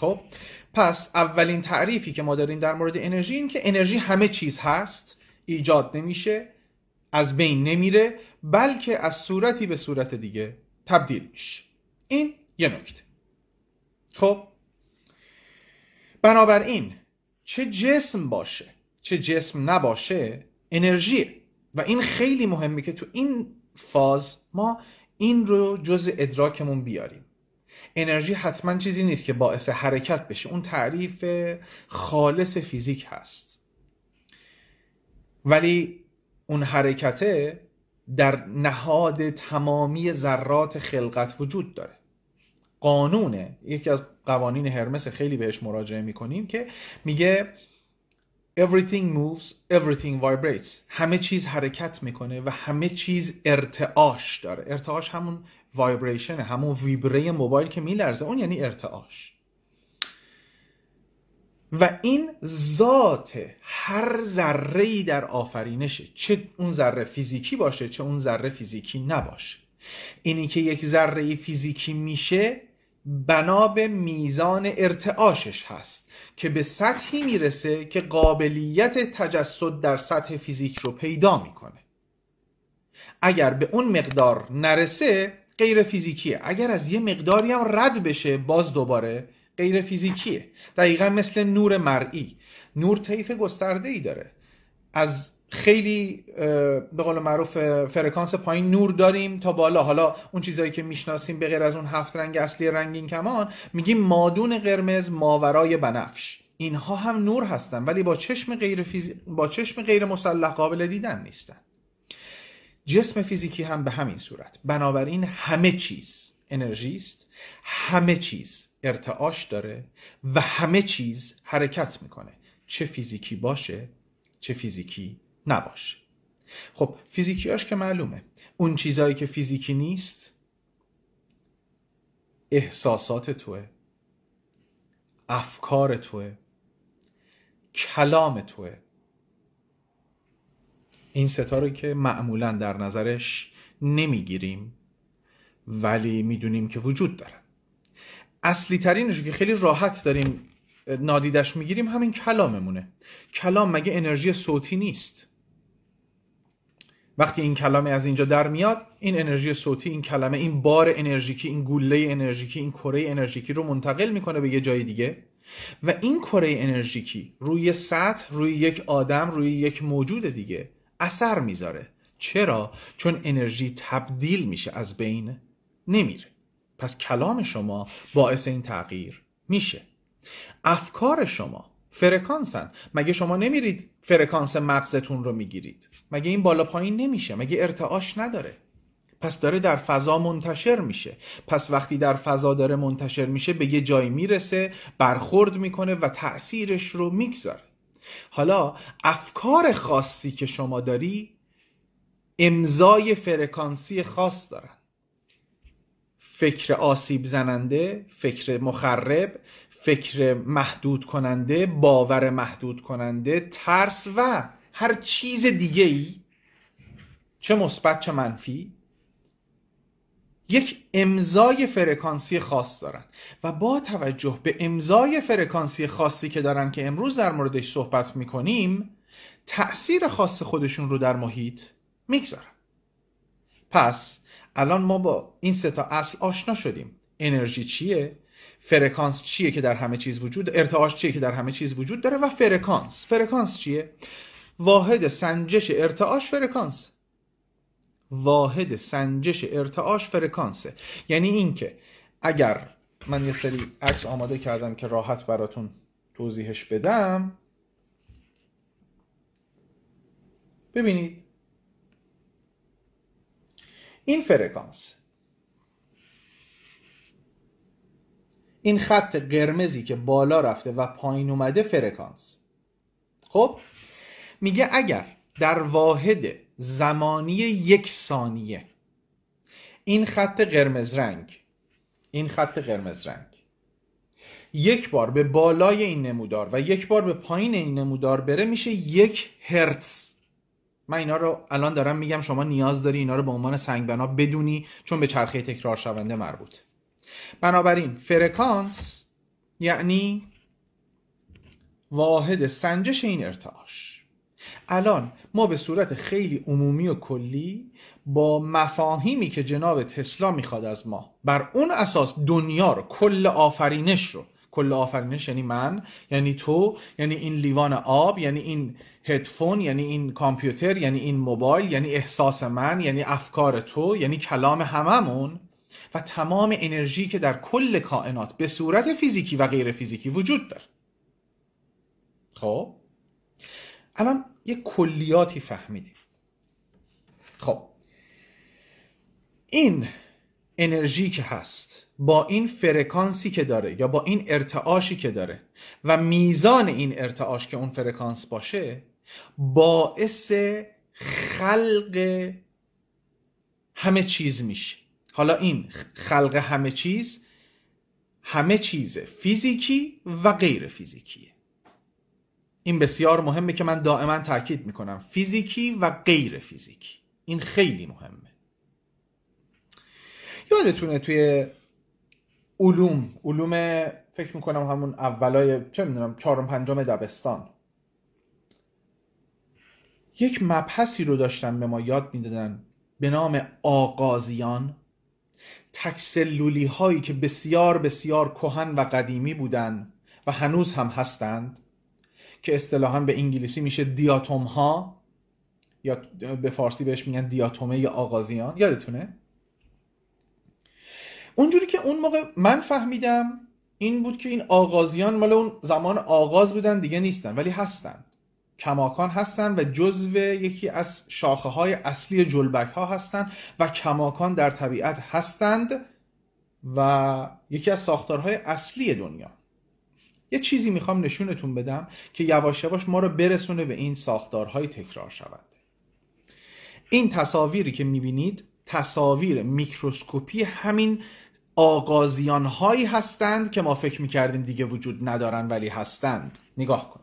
خب پس اولین تعریفی که ما داریم در مورد انرژی این که انرژی همه چیز هست ایجاد نمیشه از بین نمیره بلکه از صورتی به صورت دیگه تبدیل میشه این یه نکته خب بنابراین چه جسم باشه چه جسم نباشه انرژی و این خیلی مهمه که تو این فاز ما این رو جز ادراکمون بیاریم انرژی حتما چیزی نیست که باعث حرکت بشه اون تعریف خالص فیزیک هست ولی اون حرکته در نهاد تمامی ذرات خلقت وجود داره قانونه یکی از قوانین هرمس خیلی بهش مراجعه میکنیم که میگه Everything moves, everything vibrates. همه چیز حرکت میکنه و همه چیز ارتعاش داره. ارتعاش همون ویبریشنه همون ویبره موبایل که میلرزه اون یعنی ارتعاش. و این ذات هر ذره ای در آفرینشه چه اون ذره فیزیکی باشه چه اون ذره فیزیکی نباشه اینی که یک ذره فیزیکی میشه بنا به میزان ارتعاشش هست که به سطحی میرسه که قابلیت تجسد در سطح فیزیک رو پیدا میکنه اگر به اون مقدار نرسه غیر فیزیکیه اگر از یه مقداری هم رد بشه باز دوباره غیر فیزیکیه دقیقا مثل نور مرئی نور طیف گسترده ای داره از خیلی به قول معروف فرکانس پایین نور داریم تا بالا حالا اون چیزهایی که میشناسیم به غیر از اون هفت رنگ اصلی رنگین کمان میگیم مادون قرمز ماورای بنفش اینها هم نور هستن ولی با چشم غیر, با چشم غیر مسلح قابل دیدن نیستن جسم فیزیکی هم به همین صورت بنابراین همه چیز انرژی است همه چیز ارتعاش داره و همه چیز حرکت میکنه چه فیزیکی باشه چه فیزیکی نباشه خب فیزیکیاش که معلومه اون چیزهایی که فیزیکی نیست احساسات توه افکار توه کلام توه این ستا رو که معمولا در نظرش نمیگیریم ولی میدونیم که وجود دارن اصلی ترینش که خیلی راحت داریم نادیدش میگیریم همین کلاممونه کلام مگه انرژی صوتی نیست وقتی این کلمه از اینجا در میاد این انرژی صوتی این کلمه این بار انرژیکی این گوله انرژیکی این کره انرژیکی رو منتقل میکنه به یه جای دیگه و این کره انرژیکی روی سطح روی یک آدم روی یک موجود دیگه اثر میذاره چرا چون انرژی تبدیل میشه از بین نمیره پس کلام شما باعث این تغییر میشه افکار شما فرکانسن مگه شما نمیرید فرکانس مغزتون رو میگیرید مگه این بالا پایین نمیشه مگه ارتعاش نداره پس داره در فضا منتشر میشه پس وقتی در فضا داره منتشر میشه به یه جایی میرسه برخورد میکنه و تأثیرش رو میگذاره حالا افکار خاصی که شما داری امضای فرکانسی خاص دارن فکر آسیب زننده، فکر مخرب، فکر محدود کننده باور محدود کننده ترس و هر چیز دیگه ای چه مثبت چه منفی یک امضای فرکانسی خاص دارن و با توجه به امضای فرکانسی خاصی که دارن که امروز در موردش صحبت میکنیم تأثیر خاص خودشون رو در محیط میگذارن پس الان ما با این سه تا اصل آشنا شدیم انرژی چیه فرکانس چیه که در همه چیز وجود ارتعاش چیه که در همه چیز وجود داره و فرکانس فرکانس چیه واحد سنجش ارتعاش فرکانس واحد سنجش ارتعاش فرکانسه یعنی اینکه اگر من یه سری عکس آماده کردم که راحت براتون توضیحش بدم ببینید این فرکانس این خط قرمزی که بالا رفته و پایین اومده فرکانس خب میگه اگر در واحد زمانی یک ثانیه این خط قرمز رنگ این خط قرمز رنگ یک بار به بالای این نمودار و یک بار به پایین این نمودار بره میشه یک هرتز من اینا رو الان دارم میگم شما نیاز داری اینا رو به عنوان بنا بدونی چون به چرخه تکرار شونده مربوط بنابراین فرکانس یعنی واحد سنجش این ارتعاش الان ما به صورت خیلی عمومی و کلی با مفاهیمی که جناب تسلا میخواد از ما بر اون اساس دنیا رو کل آفرینش رو کل آفرینش یعنی من یعنی تو یعنی این لیوان آب یعنی این هدفون یعنی این کامپیوتر یعنی این موبایل یعنی احساس من یعنی افکار تو یعنی کلام هممون و تمام انرژی که در کل کائنات به صورت فیزیکی و غیر فیزیکی وجود داره خب الان یه کلیاتی فهمیدیم خب این انرژی که هست با این فرکانسی که داره یا با این ارتعاشی که داره و میزان این ارتعاش که اون فرکانس باشه باعث خلق همه چیز میشه حالا این خلق همه چیز همه چیز فیزیکی و غیر فیزیکیه این بسیار مهمه که من دائما تاکید میکنم فیزیکی و غیر فیزیکی این خیلی مهمه یادتونه توی علوم علوم فکر میکنم همون اولای چه میدونم چهارم پنجم دبستان یک مبحثی رو داشتن به ما یاد میدادن به نام آغازیان تکسلولی هایی که بسیار بسیار کهن و قدیمی بودن و هنوز هم هستند که اصطلاحا به انگلیسی میشه دیاتوم ها یا به فارسی بهش میگن دیاتومه یا آغازیان یادتونه اونجوری که اون موقع من فهمیدم این بود که این آغازیان مال اون زمان آغاز بودن دیگه نیستن ولی هستن کماکان هستند و جزو یکی از شاخه های اصلی جلبک ها هستند و کماکان در طبیعت هستند و یکی از ساختارهای اصلی دنیا یه چیزی میخوام نشونتون بدم که یواش یواش ما رو برسونه به این ساختارهای تکرار شود این تصاویری که میبینید تصاویر میکروسکوپی همین آغازیان هایی هستند که ما فکر میکردیم دیگه وجود ندارن ولی هستند نگاه کن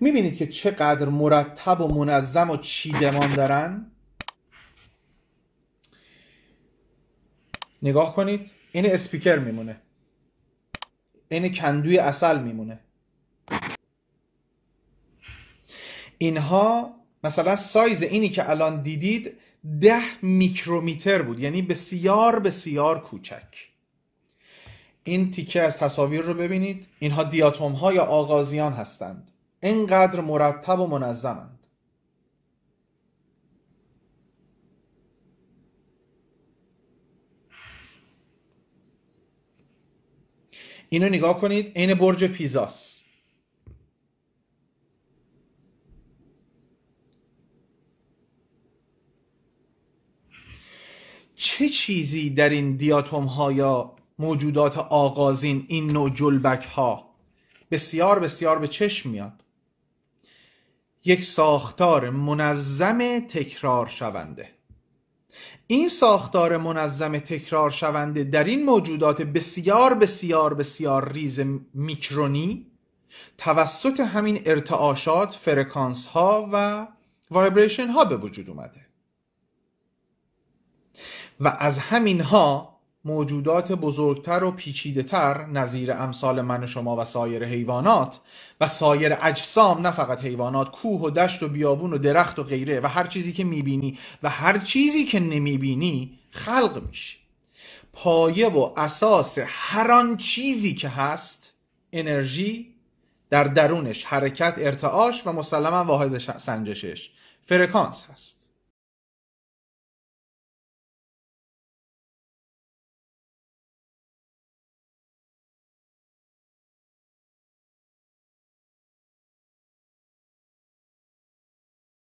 میبینید که چقدر مرتب و منظم و چیدمان دارن نگاه کنید این اسپیکر میمونه این کندوی اصل میمونه اینها مثلا سایز اینی که الان دیدید ده میکرومیتر بود یعنی بسیار بسیار کوچک این تیکه از تصاویر رو ببینید اینها دیاتوم ها یا آغازیان هستند انقدر مرتب و منظمند اینو نگاه کنید عین برج پیزاس چه چیزی در این دیاتوم ها یا موجودات آغازین این نوع جلبک ها بسیار بسیار به چشم میاد یک ساختار منظم تکرار شونده این ساختار منظم تکرار شونده در این موجودات بسیار بسیار بسیار ریز میکرونی توسط همین ارتعاشات فرکانس ها و وایبریشن ها به وجود اومده و از همین ها موجودات بزرگتر و پیچیدهتر نظیر امثال من و شما و سایر حیوانات و سایر اجسام نه فقط حیوانات کوه و دشت و بیابون و درخت و غیره و هر چیزی که میبینی و هر چیزی که نمیبینی خلق میشه پایه و اساس هر آن چیزی که هست انرژی در درونش حرکت ارتعاش و مسلما واحد سنجشش فرکانس هست